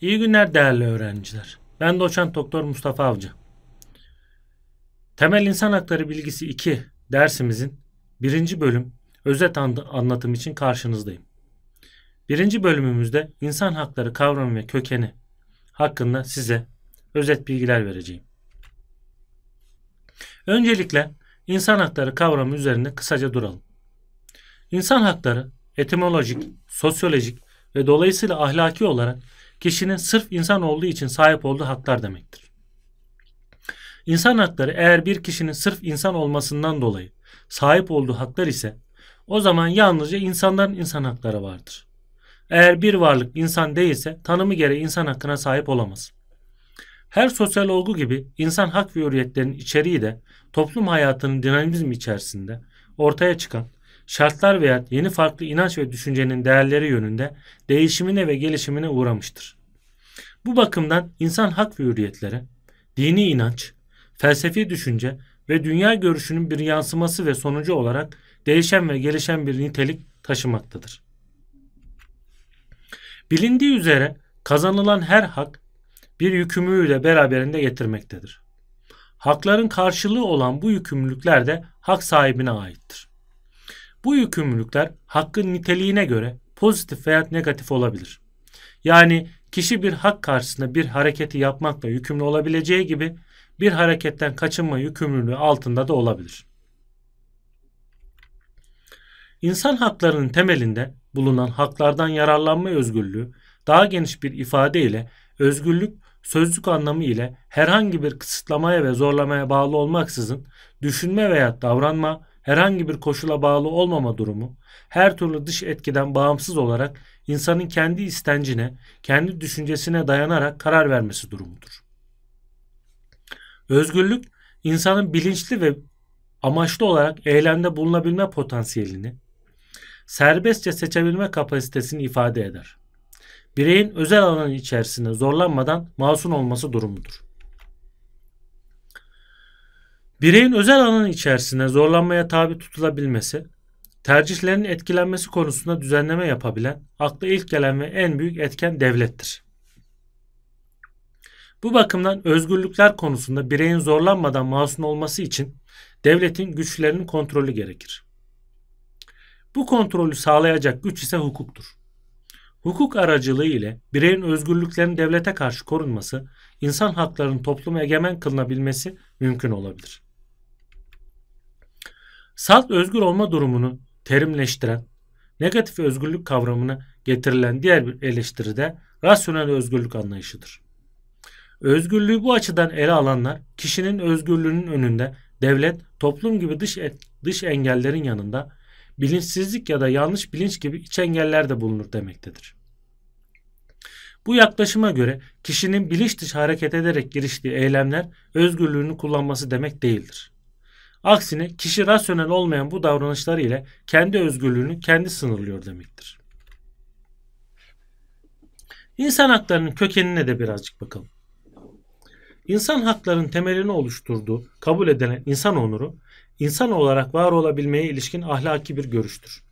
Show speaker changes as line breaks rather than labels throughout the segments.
İyi günler değerli öğrenciler. Ben doçent doktor Mustafa Avcı. Temel İnsan Hakları Bilgisi 2 dersimizin birinci bölüm özet anlatım için karşınızdayım. Birinci bölümümüzde insan hakları kavramı ve kökeni hakkında size özet bilgiler vereceğim. Öncelikle insan hakları kavramı üzerinde kısaca duralım. İnsan hakları etimolojik, sosyolojik ve dolayısıyla ahlaki olarak kişinin sırf insan olduğu için sahip olduğu haklar demektir. İnsan hakları eğer bir kişinin sırf insan olmasından dolayı sahip olduğu haklar ise o zaman yalnızca insanların insan hakları vardır. Eğer bir varlık insan değilse tanımı gereği insan hakkına sahip olamaz. Her sosyal olgu gibi insan hak ve hürriyetlerinin içeriği de toplum hayatının dinamizmi içerisinde ortaya çıkan şartlar veya yeni farklı inanç ve düşüncenin değerleri yönünde değişimine ve gelişimine uğramıştır. Bu bakımdan insan hak ve hürriyetleri, dini inanç, felsefi düşünce ve dünya görüşünün bir yansıması ve sonucu olarak değişen ve gelişen bir nitelik taşımaktadır. Bilindiği üzere kazanılan her hak bir yükümlülüğü de beraberinde getirmektedir. Hakların karşılığı olan bu yükümlülükler de hak sahibine aittir. Bu yükümlülükler hakkın niteliğine göre pozitif veya negatif olabilir. Yani kişi bir hak karşısında bir hareketi yapmakla yükümlü olabileceği gibi bir hareketten kaçınma yükümlülüğü altında da olabilir. İnsan haklarının temelinde bulunan haklardan yararlanma özgürlüğü daha geniş bir ifade ile özgürlük sözlük anlamı ile herhangi bir kısıtlamaya ve zorlamaya bağlı olmaksızın düşünme veya davranma, herhangi bir koşula bağlı olmama durumu, her türlü dış etkiden bağımsız olarak insanın kendi istencine, kendi düşüncesine dayanarak karar vermesi durumudur. Özgürlük, insanın bilinçli ve amaçlı olarak eylemde bulunabilme potansiyelini, serbestçe seçebilme kapasitesini ifade eder. Bireyin özel alanın içerisinde zorlanmadan masum olması durumudur. Bireyin özel alanın içerisinde zorlanmaya tabi tutulabilmesi, tercihlerin etkilenmesi konusunda düzenleme yapabilen, aklı ilk gelen ve en büyük etken devlettir. Bu bakımdan özgürlükler konusunda bireyin zorlanmadan masum olması için devletin güçlerinin kontrolü gerekir. Bu kontrolü sağlayacak güç ise hukuktur. Hukuk aracılığı ile bireyin özgürlüklerinin devlete karşı korunması, insan haklarının topluma egemen kılınabilmesi mümkün olabilir. Salt özgür olma durumunu terimleştiren, negatif özgürlük kavramını getirilen diğer bir eleştiride rasyonel özgürlük anlayışıdır. Özgürlüğü bu açıdan ele alanlar kişinin özgürlüğünün önünde devlet, toplum gibi dış dış engellerin yanında bilinçsizlik ya da yanlış bilinç gibi iç engeller de bulunur demektedir. Bu yaklaşıma göre kişinin bilinç dışı hareket ederek giriştiği eylemler özgürlüğünü kullanması demek değildir. Aksine kişi rasyonel olmayan bu davranışları ile kendi özgürlüğünü kendi sınırlıyor demektir. İnsan haklarının kökenine de birazcık bakalım. İnsan haklarının temelini oluşturduğu kabul edilen insan onuru, insan olarak var olabilmeye ilişkin ahlaki bir görüştür.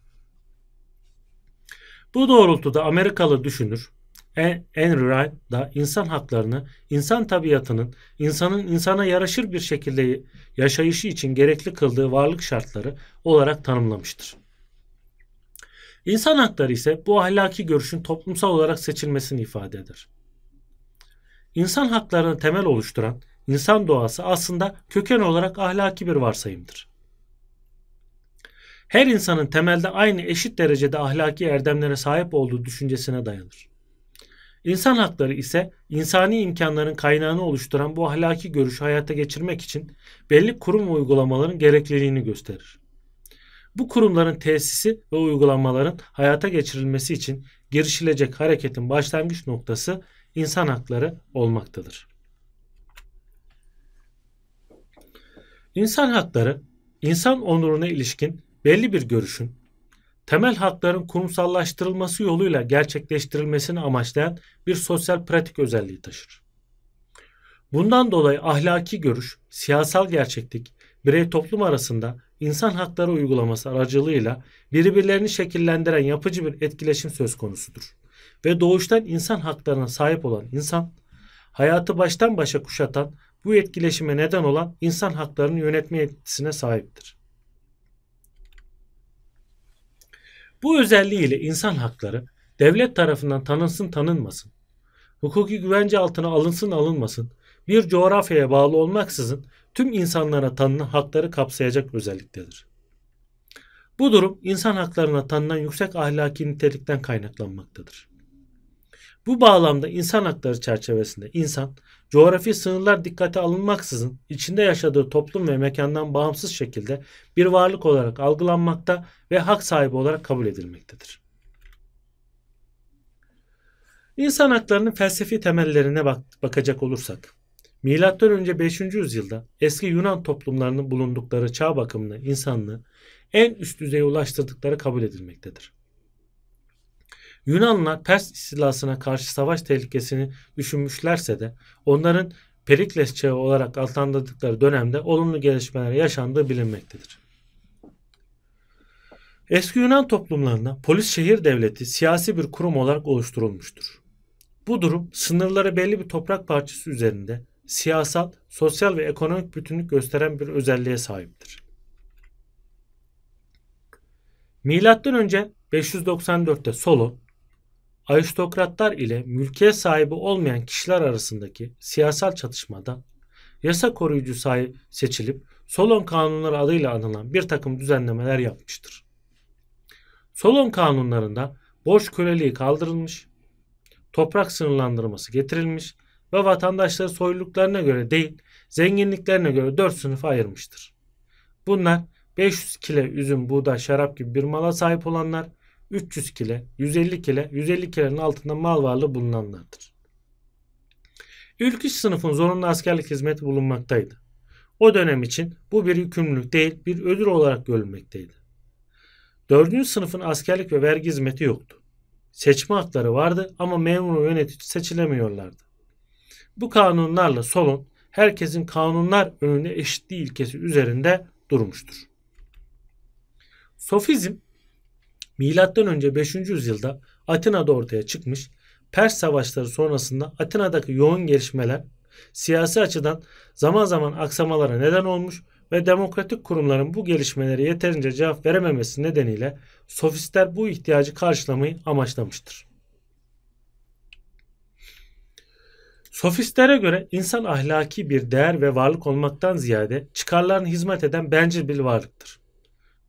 Bu doğrultuda Amerikalı düşünür Andrew Ryan da insan haklarını, insan tabiatının, insanın insana yaraşır bir şekilde yaşayışı için gerekli kıldığı varlık şartları olarak tanımlamıştır. İnsan hakları ise bu ahlaki görüşün toplumsal olarak seçilmesini ifade eder. İnsan haklarını temel oluşturan insan doğası aslında köken olarak ahlaki bir varsayımdır. Her insanın temelde aynı eşit derecede ahlaki erdemlere sahip olduğu düşüncesine dayanır. İnsan hakları ise insani imkanların kaynağını oluşturan bu ahlaki görüşü hayata geçirmek için belli kurum ve uygulamaların gerekliliğini gösterir. Bu kurumların tesisi ve uygulamaların hayata geçirilmesi için girişilecek hareketin başlangıç noktası insan hakları olmaktadır. İnsan hakları, insan onuruna ilişkin belli bir görüşün temel hakların kurumsallaştırılması yoluyla gerçekleştirilmesini amaçlayan bir sosyal pratik özelliği taşır. Bundan dolayı ahlaki görüş, siyasal gerçeklik, birey toplum arasında insan hakları uygulaması aracılığıyla birbirlerini şekillendiren yapıcı bir etkileşim söz konusudur. Ve doğuştan insan haklarına sahip olan insan, hayatı baştan başa kuşatan bu etkileşime neden olan insan haklarının yönetme yetisine sahiptir. Bu özelliğiyle insan hakları devlet tarafından tanınsın tanınmasın, hukuki güvence altına alınsın alınmasın, bir coğrafyaya bağlı olmaksızın tüm insanlara tanınan hakları kapsayacak özelliktedir. Bu durum insan haklarına tanınan yüksek ahlaki nitelikten kaynaklanmaktadır. Bu bağlamda insan hakları çerçevesinde insan coğrafi sınırlar dikkate alınmaksızın içinde yaşadığı toplum ve mekandan bağımsız şekilde bir varlık olarak algılanmakta ve hak sahibi olarak kabul edilmektedir. İnsan haklarının felsefi temellerine bak bakacak olursak, M.Ö. 5. yüzyılda eski Yunan toplumlarının bulundukları çağ bakımını insanlığı en üst düzeye ulaştırdıkları kabul edilmektedir. Yunanlar Pers istilasına karşı savaş tehlikesini düşünmüşlerse de onların Perikles çağı olarak adlandırdıkları dönemde olumlu gelişmeler yaşandığı bilinmektedir. Eski Yunan toplumlarında polis şehir devleti siyasi bir kurum olarak oluşturulmuştur. Bu durum sınırları belli bir toprak parçası üzerinde siyasal, sosyal ve ekonomik bütünlük gösteren bir özelliğe sahiptir. Milattan önce 594'te Solon aristokratlar ile mülkiye sahibi olmayan kişiler arasındaki siyasal çatışmada yasa koruyucu sahip seçilip Solon kanunları adıyla anılan bir takım düzenlemeler yapmıştır. Solon kanunlarında borç köleliği kaldırılmış, toprak sınırlandırması getirilmiş ve vatandaşları soyluluklarına göre değil zenginliklerine göre dört sınıfa ayırmıştır. Bunlar 500 kile üzüm, buğday, şarap gibi bir mala sahip olanlar, 300 kile, 150 kile, 150 kilenin altında mal varlığı bulunanlardır. İlk sınıfın zorunlu askerlik hizmeti bulunmaktaydı. O dönem için bu bir yükümlülük değil bir ödül olarak görülmekteydi. Dördüncü sınıfın askerlik ve vergi hizmeti yoktu. Seçme hakları vardı ama memur yönetici seçilemiyorlardı. Bu kanunlarla solun herkesin kanunlar önünde eşitliği ilkesi üzerinde durmuştur. Sofizm M.Ö. 5. yüzyılda Atina'da ortaya çıkmış, Pers savaşları sonrasında Atina'daki yoğun gelişmeler siyasi açıdan zaman zaman aksamalara neden olmuş ve demokratik kurumların bu gelişmeleri yeterince cevap verememesi nedeniyle sofistler bu ihtiyacı karşılamayı amaçlamıştır. Sofistlere göre insan ahlaki bir değer ve varlık olmaktan ziyade çıkarlarına hizmet eden bencil bir varlıktır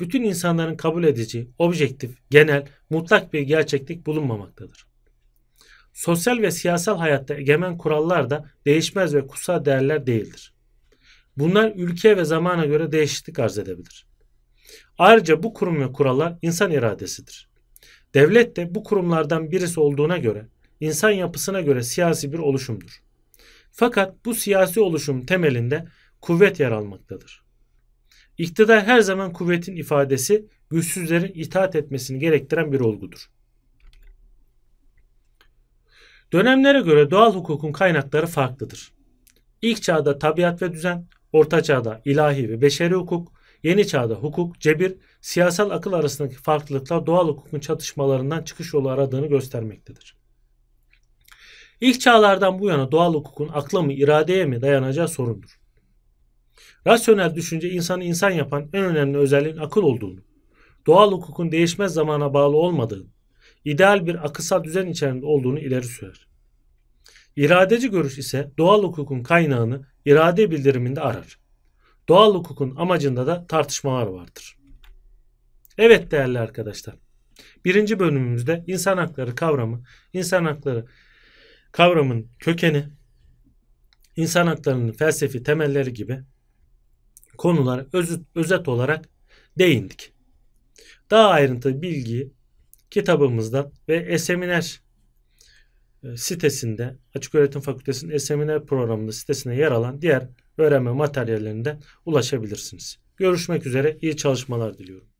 bütün insanların kabul edici, objektif, genel, mutlak bir gerçeklik bulunmamaktadır. Sosyal ve siyasal hayatta egemen kurallar da değişmez ve kutsal değerler değildir. Bunlar ülke ve zamana göre değişiklik arz edebilir. Ayrıca bu kurum ve kurallar insan iradesidir. Devlet de bu kurumlardan birisi olduğuna göre insan yapısına göre siyasi bir oluşumdur. Fakat bu siyasi oluşum temelinde kuvvet yer almaktadır. İktidar her zaman kuvvetin ifadesi, güçsüzlerin itaat etmesini gerektiren bir olgudur. Dönemlere göre doğal hukukun kaynakları farklıdır. İlk çağda tabiat ve düzen, orta çağda ilahi ve beşeri hukuk, yeni çağda hukuk, cebir, siyasal akıl arasındaki farklılıklar doğal hukukun çatışmalarından çıkış yolu aradığını göstermektedir. İlk çağlardan bu yana doğal hukukun akla mı iradeye mi dayanacağı sorundur. Rasyonel düşünce insanı insan yapan en önemli özelliğin akıl olduğunu, doğal hukukun değişmez zamana bağlı olmadığını, ideal bir akısal düzen içerisinde olduğunu ileri sürer. İradeci görüş ise doğal hukukun kaynağını irade bildiriminde arar. Doğal hukukun amacında da tartışmalar vardır. Evet değerli arkadaşlar. Birinci bölümümüzde insan hakları kavramı, insan hakları kavramın kökeni, insan haklarının felsefi temelleri gibi konulara öz, özet olarak değindik. Daha ayrıntılı bilgi kitabımızdan ve seminer e, sitesinde Açık Öğretim Fakültesi'nin seminer programında sitesine yer alan diğer öğrenme materyallerinde ulaşabilirsiniz. Görüşmek üzere iyi çalışmalar diliyorum.